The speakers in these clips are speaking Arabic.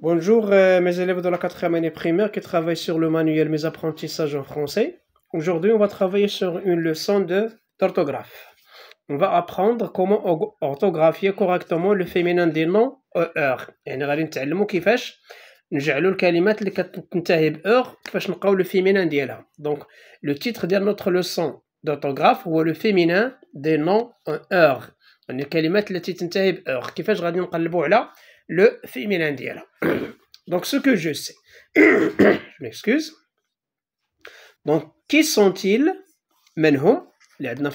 Bonjour euh, mes élèves de la quatrième année primaire qui travaillent sur le manuel Mes apprentissages en français. Aujourd'hui, on va travailler sur une leçon de d'orthographe. On va apprendre comment orthographier correctement le féminin des noms e en ER. يعني غادي نتعلموا كيفاش نجعلوا الكلمات اللي كتنتهي ب le كيفاش نلقاو لو فيمينان ديالها. Donc le titre de notre leçon d'orthographe هو le féminin des noms ER. يعني الكلمات التي تنتهي ب ER كيفاش غادي نقلبوا على le féminin d'hier. Donc, ce que je sais, je m'excuse. Donc, qui sont-ils Menhum, les عندنا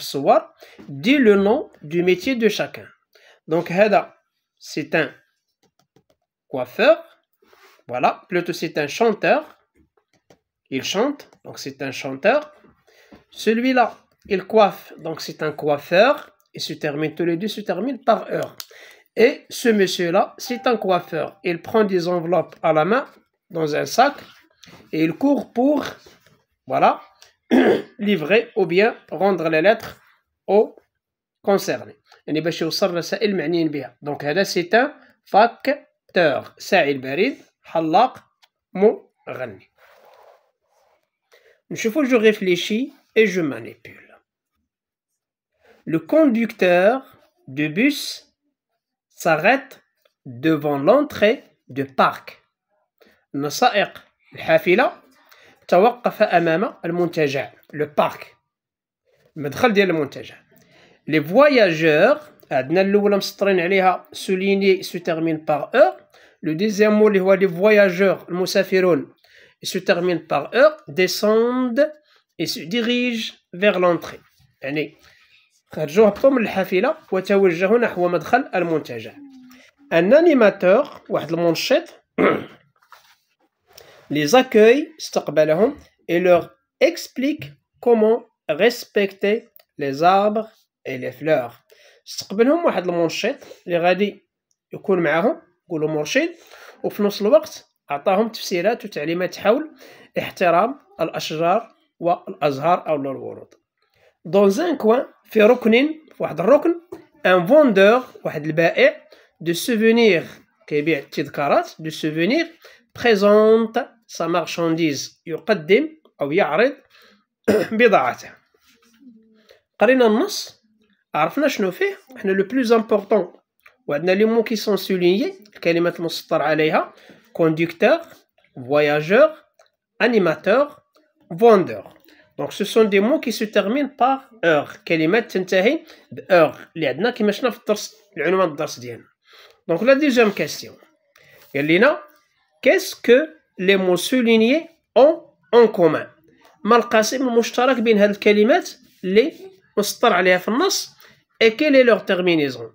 Dit le nom du métier de chacun Donc Heda C'est un coiffeur voilà plutôt c'est un chanteur il chante donc c'est un chanteur celui-là il coiffe donc c'est un coiffeur et se termine tous les deux se terminent par heure et ce monsieur-là, c'est un coiffeur. Il prend des enveloppes à la main, dans un sac, et il court pour, voilà, livrer ou bien rendre les lettres aux concernés. Donc, c'est un facteur. barid, je réfléchis et je manipule. Le conducteur du bus s'arrête devant l'entrée du parc. نسائق الحافلة توقف أمام المنتجع le parc المدخل le montage les voyageurs عندنا الأولى مسطرين عليها souligné se termine par eur le deuxième mot les هو les voyageurs المسافرون se termine par eur descendent et se dirigent vers l'entrée خرجوا هبطوا من الحافلة وتوجهوا نحو مدخل المنتجع ان انيماتور واحد المنشط لي زاكوي استقبلهم اي لوغ اكسبليك كومون ريسبكتي لي زابر اي لي فلور استقبلهم واحد المنشط اللي غادي يكون معاهم يقولوا مرشد وفي نفس الوقت عطاهم تفسيرات وتعليمات حول احترام الاشجار والازهار او الورود دون زان كوان في ركن في واحد الركن ان فوندور واحد البائع دو سوفونير كيبيع التذكارات دو سوفونير بريزونط سا مارشانديز يقدم او يعرض بضاعته قرينا النص عرفنا شنو فيه حنا لو بلوز امبورطون وعندنا لي مو كي سون سوليني الكلمات المسطر عليها كونديكتور فواياجور انيماتور فوندور دونك سو سون دي مو كي سو تيرمين باغ اور كلمات تنتهي باور اللي عندنا كما شفنا في الدرس العنوان الدرس ديالنا دونك لا ديجيام كاستيون قال لنا كاسكو لي مو سولينيي اون اون كومان ما القاسم المشترك بين هاد الكلمات اللي مسطر عليها في النص اي كيل لوغ تيرمينيزون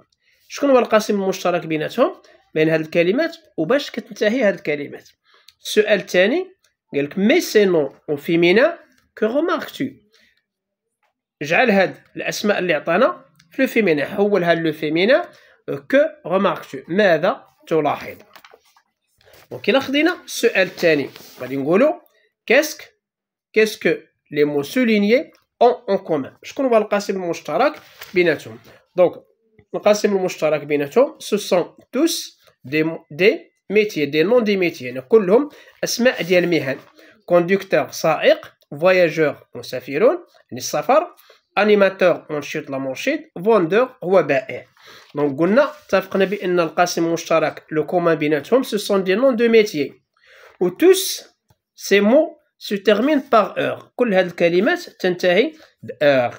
شكون هو القاسم المشترك بيناتهم بين هاد الكلمات وباش كتنتهي هاد الكلمات السؤال الثاني قالك مي سي نو اون كو تو جعل هاد الاسماء اللي عطانا في لو فيمينا حولها لو فيمينا كو روماركتو ماذا تلاحظ دونك الا خدينا السؤال الثاني غادي نقولو كاسك كاسك لي مو سولينيي اون اون كومان شكون هو القاسم المشترك بيناتهم دونك القاسم المشترك بيناتهم سو سون توس دي دي ميتي دي نون دي ميتي يعني كلهم اسماء ديال المهن كونديكتور سائق voyageur مسافرون يعني السفر انيماتور منشط لا منشط فوندور هو بائع دونك قلنا اتفقنا بان القاسم المشترك لو كومان بيناتهم سو سون دي نون دو ميتيي و توس سي مو سو تيرمين باغ اور كل هاد الكلمات تنتهي باغ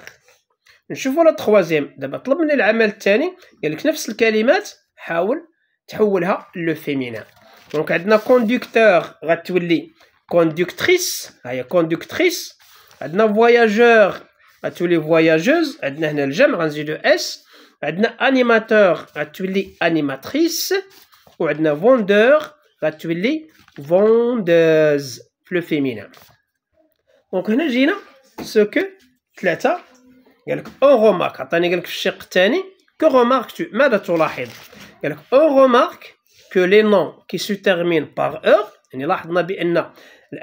نشوفوا لا تخوازيم دابا طلب مني العمل الثاني قال لك نفس الكلمات حاول تحولها لو فيمينان دونك عندنا كونديكتور غتولي conductrice, elle est conductrice, elle est voyageur, à tous les voyageuses, elle est le le animateur, à tous les animatrices, ou elle est vendeur, à tous les vendeuses, le féminin. Donc, on a dit ce que, tlata, il y a une quelque on a dit que remarque tu, madatou lahid, il y a une remarque que les noms qui se terminent par eur يعني لاحظنا بان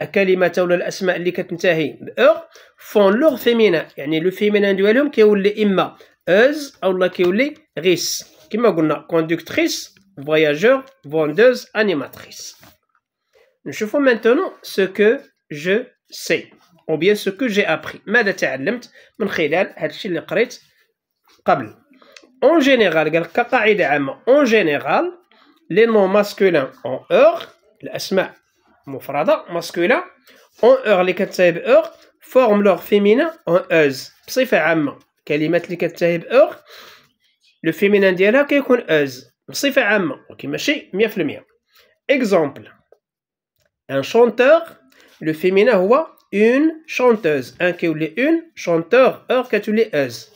الكلمات ولا الاسماء اللي كتنتهي اغ فون لوغ فيمينا يعني لو فيمينا ديالهم كيولي اما اوز اولا كيولي غيس كما قلنا كوندكتريس فواياجور فوندوز انيماتريس نشوفو مانتونو سكو جو سي او ou سكو جي ابخي j'ai ماذا تعلمت من خلال هادشي اللي قريت قبل اون جينيرال قال كقاعده عامه اون جينيرال لي نو masculins اون اغ الاسماء مفردة ماسكولا اون اور اللي كتنتهي باور فورم لوغ فيمينا اون اوز بصفة عامة كلمات اللي كتنتهي باور لو فيمينان ديالها كيكون اوز بصفة عامة ولكن ماشي 100% اكزومبل ان شونتور لو فيمينا هو اون شونتوز ان كيولي اون شونتور اور كتولي اوز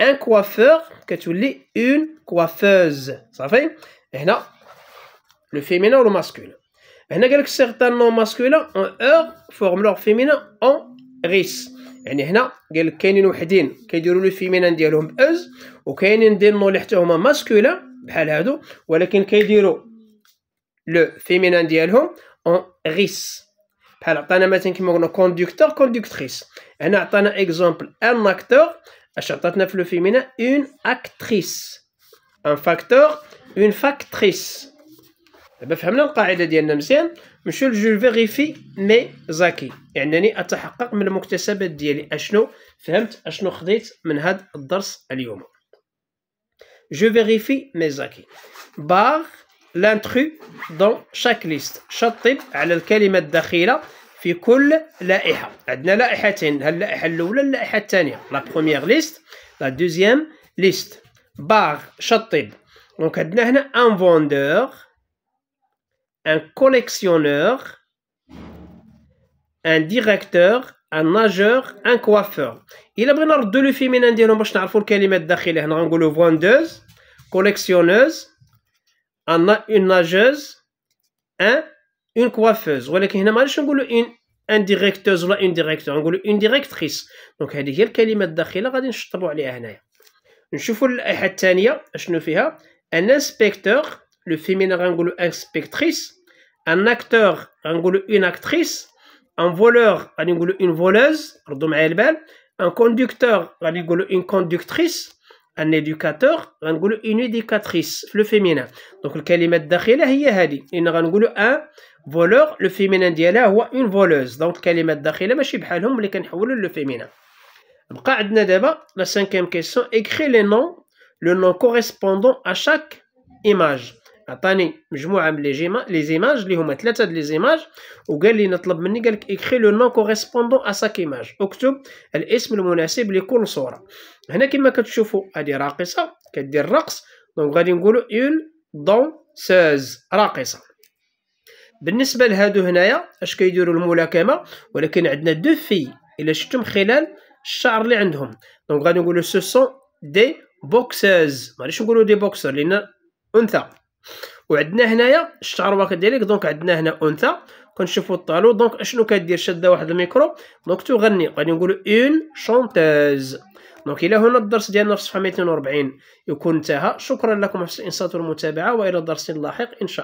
ان كوافور كتولي اون كوافوز صافي هنا لو فيمينا ولو ماسكولين هنا قالك سيغتان نون ماسكولان اون اور فورملور فيمينان اون ريس يعني هنا قال لك كاينين وحدين كيديروا لو فيمينان ديالهم باز وكاينين دي نو اللي حتى هما ماسكولان بحال هادو ولكن كيديروا لو فيمينان ديالهم اون ريس بحال عطانا مثلا كيما قلنا كوندكتور كوندكتريس هنا عطانا اكزومبل ان اكتور اش عطاتنا في لو فيمينان اون اكتريس ان فاكتور اون فاكتريس دابا فهمنا القاعده ديالنا مزيان نمشيو لجو فيغيفي مي زاكي يعني اتحقق من المكتسبات ديالي اشنو فهمت اشنو خديت من هذا الدرس اليوم جو فيغيفي مي زاكي باغ لانترو دون شاك ليست شطب على الكلمة الداخلة في كل لائحة عندنا لائحتين اللائحة الأولى اللائحة الثانية لا بروميير ليست لا دوزيام ليست باغ شطب دونك عندنا هنا ان فوندور un collectionneur, un directeur ان ناجور ان كوافور الا بغينا نردو لو فيمينان ديالهم باش نعرفو الكلمات الداخليه هنا غنقولو فوندوز كوليكسيونوز ان اون ناجوز ان اون كوافوز ولكن هنا معليش نقولو اون ان ديريكتوز ولا اون ديريكتور نقولو اون ديريكتريس دونك هذه هي الكلمات الداخله غادي نشطبو عليها هنايا نشوفو اللائحه الثانيه اشنو فيها ان انسبكتور le féminin une inspectrice, un acteur angle une actrice, un voleur angle une voleuse, un conducteur angle une conductrice, un éducateur angle une éducatrice, le féminin. Donc le calimètre d'akhila hiya hadi, in un voleur, le féminin diala ou une voleuse. Donc le kalimat d'akhila machi bhalhum li kanhawlu le féminin. Qa'adna daba, la cinquième question, Écris les noms, le nom correspondant à chaque image. عطاني مجموعه من لي جيما لي زيماج اللي هما ثلاثه د لي زيماج وقال لي نطلب مني قال لك لو نو كوريسبوندون ا ساك ايماج اكتب الاسم المناسب لكل صوره هنا كما كتشوفوا هذه راقصه كدير رقص دونك غادي نقولوا اون دونسوز راقصه بالنسبه لهادو هنايا اش كيديروا الملاكمه ولكن عندنا دو في الا شفتم خلال الشعر اللي عندهم دونك غادي نقولوا سو سون دي بوكسرز معليش نقولوا دي بوكسر لان انثى وعندنا هنايا الشعر الشعروه ديالك دونك عندنا هنا انثى كنشوفوا الطالو دونك اشنو كدير شاده واحد الميكرو دونك تغني غادي نقولوا اون شونتيز دونك الى هنا الدرس ديالنا في صفحه 240 يكون انتهى شكرا لكم على الانصات والمتابعه والى درس لاحق ان شاء الله